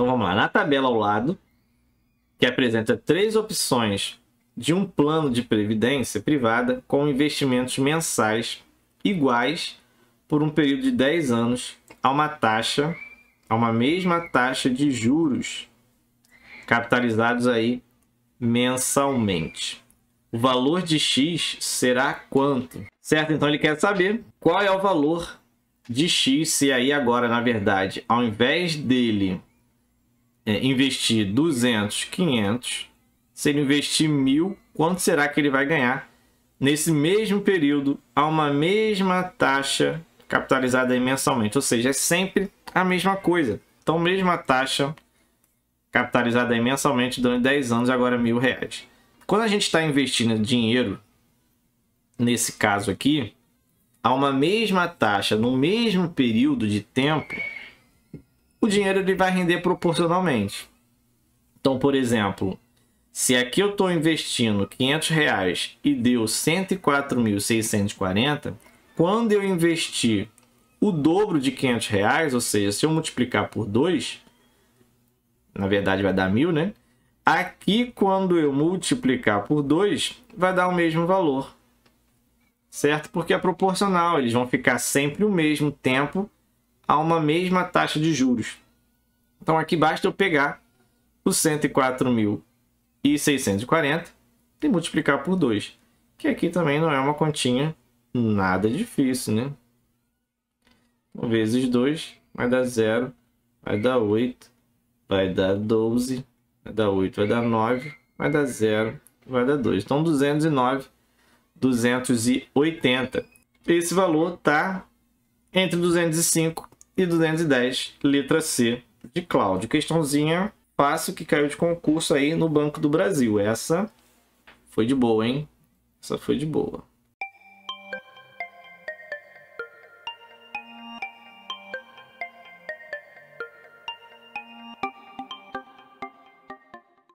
Então vamos lá, na tabela ao lado, que apresenta três opções de um plano de previdência privada com investimentos mensais iguais por um período de 10 anos a uma taxa, a uma mesma taxa de juros capitalizados aí mensalmente. O valor de X será quanto? Certo? Então ele quer saber qual é o valor de X se aí agora, na verdade, ao invés dele é, investir 200, 500, se ele investir mil, quanto será que ele vai ganhar nesse mesmo período a uma mesma taxa capitalizada mensalmente? Ou seja, é sempre a mesma coisa. Então, mesma taxa capitalizada mensalmente durante 10 anos, agora mil reais. Quando a gente está investindo dinheiro, nesse caso aqui, a uma mesma taxa no mesmo período de tempo, dinheiro ele vai render proporcionalmente. Então, por exemplo, se aqui eu estou investindo 500 reais e deu 104.640, quando eu investir o dobro de 500 reais, ou seja, se eu multiplicar por 2, na verdade vai dar mil, né? Aqui, quando eu multiplicar por 2, vai dar o mesmo valor, certo? Porque é proporcional, eles vão ficar sempre o mesmo tempo a uma mesma taxa de juros. Então aqui basta eu pegar o 104.640 e multiplicar por 2, que aqui também não é uma continha nada difícil, né? Então, vezes 2 vai dar 0, vai dar 8, vai dar 12, vai dar 8, vai dar 9, vai dar 0, vai dar 2. Então 209, 280. Esse valor está entre 205 e 210, letra C, de Cláudio. Questãozinha fácil que caiu de concurso aí no Banco do Brasil. Essa foi de boa, hein? Essa foi de boa.